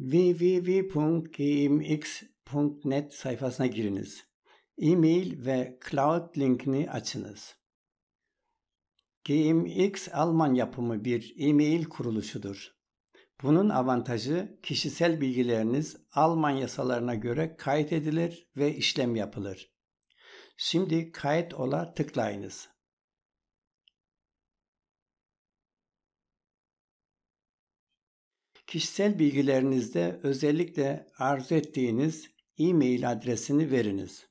www.gmx.net sayfasına giriniz. E-mail ve Cloud linkini açınız. GMX Alman yapımı bir e-mail kuruluşudur. Bunun avantajı kişisel bilgileriniz Alman yasalarına göre kaydedilir ve işlem yapılır. Şimdi kayıt ola tıklayınız. Kişisel bilgilerinizde özellikle arzu ettiğiniz e-mail adresini veriniz.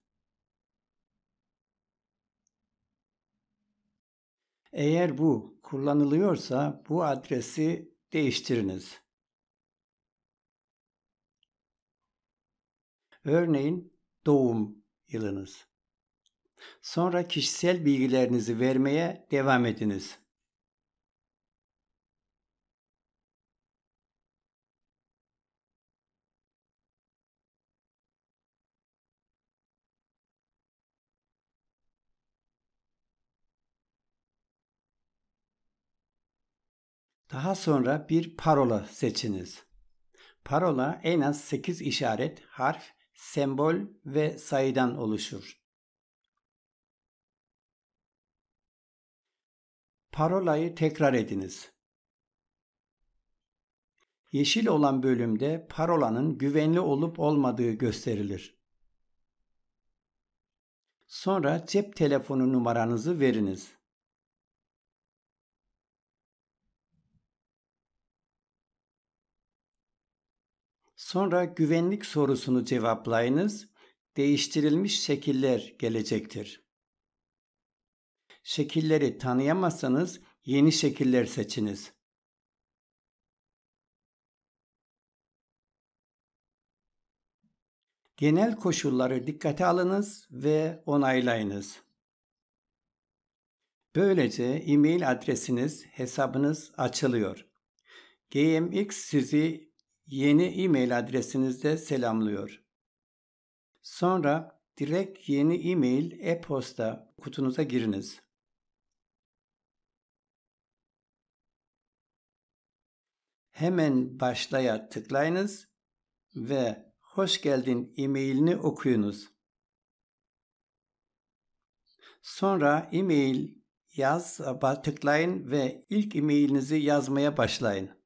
Eğer bu kullanılıyorsa bu adresi değiştiriniz. Örneğin doğum yılınız. Sonra kişisel bilgilerinizi vermeye devam ediniz. Daha sonra bir parola seçiniz. Parola en az 8 işaret, harf, sembol ve sayıdan oluşur. Parolayı tekrar ediniz. Yeşil olan bölümde parolanın güvenli olup olmadığı gösterilir. Sonra cep telefonu numaranızı veriniz. Sonra güvenlik sorusunu cevaplayınız. Değiştirilmiş şekiller gelecektir. Şekilleri tanıyamazsanız yeni şekiller seçiniz. Genel koşulları dikkate alınız ve onaylayınız. Böylece e-mail adresiniz, hesabınız açılıyor. GMX sizi yeni e-mail adresinizde selamlıyor. Sonra direkt yeni e-mail e-posta kutunuza giriniz. Hemen başlaya tıklayınız ve hoş geldin e-mailini okuyunuz. Sonra e-mail yaz tıklayın ve ilk e-mailinizi yazmaya başlayın.